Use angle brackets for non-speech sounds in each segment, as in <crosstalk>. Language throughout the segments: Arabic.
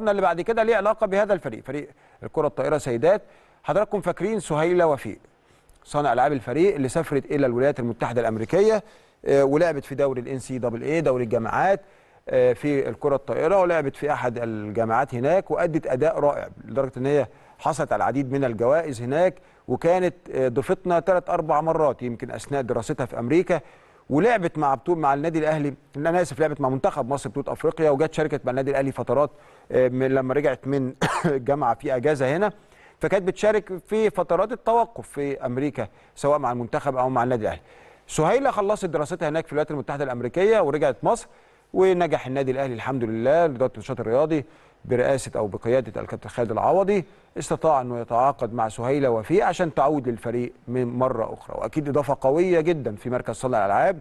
اللي بعد كده ليه علاقه بهذا الفريق فريق الكره الطائره سيدات حضراتكم فاكرين سهيله وفيق صانع العاب الفريق اللي سافرت الى الولايات المتحده الامريكيه آه، ولعبت في دوري الان سي دبل اي دوري الجامعات آه، في الكره الطائره ولعبت في احد الجامعات هناك وادت اداء رائع لدرجه ان هي حصلت على العديد من الجوائز هناك وكانت آه، ضفتنا ثلاث اربع مرات يمكن اثناء دراستها في امريكا ولعبت مع بطول مع النادي الاهلي انا اسف لعبت مع منتخب مصر بطوله افريقيا وجت شاركت مع النادي الاهلي فترات آه، لما رجعت من الجامعه <coughs> في اجازه هنا فكانت بتشارك في فترات التوقف في امريكا سواء مع المنتخب او مع النادي الاهلي سهيله خلصت دراستها هناك في الولايات المتحده الامريكيه ورجعت مصر ونجح النادي الاهلي الحمد لله لدرجه النشاط الرياضي برئاسه او بقياده الكابتن خالد العوضي استطاع انه يتعاقد مع سهيله وفيه عشان تعود للفريق من مره اخرى واكيد اضافه قويه جدا في مركز صانع الالعاب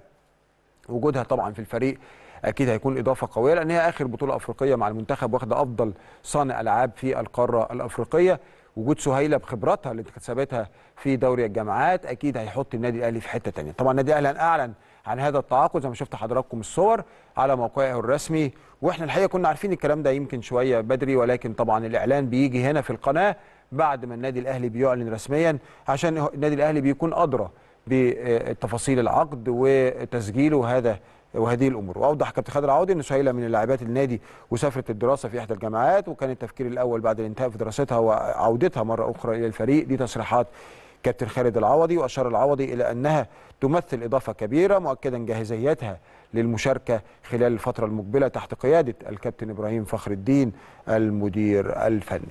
وجودها طبعا في الفريق اكيد هيكون اضافه قويه لان هي اخر بطوله افريقيه مع المنتخب واخده افضل صانع العاب في القاره الافريقيه وجود سهيله بخبراتها اللي اكتسبتها في دوري الجامعات اكيد هيحط النادي الاهلي في حته ثانيه طبعا النادي الاهلي اعلن عن هذا التعاقد زي ما شفت حضراتكم الصور على موقعه الرسمي واحنا الحقيقه كنا عارفين الكلام ده يمكن شويه بدري ولكن طبعا الاعلان بيجي هنا في القناه بعد ما النادي الاهلي بيعلن رسميا عشان النادي الاهلي بيكون ادرى بتفاصيل العقد وتسجيله هذا وهذه الامور واوضح كابتن خالد العوضي ان سهيله من لاعبات النادي وسافرت الدراسه في احدى الجامعات وكان التفكير الاول بعد الانتهاء في دراستها وعودتها مره اخرى الى الفريق دي تصريحات كابتن خالد العوضي واشار العوضي الى انها تمثل اضافه كبيره مؤكدا جاهزيتها للمشاركه خلال الفتره المقبله تحت قياده الكابتن ابراهيم فخر الدين المدير الفني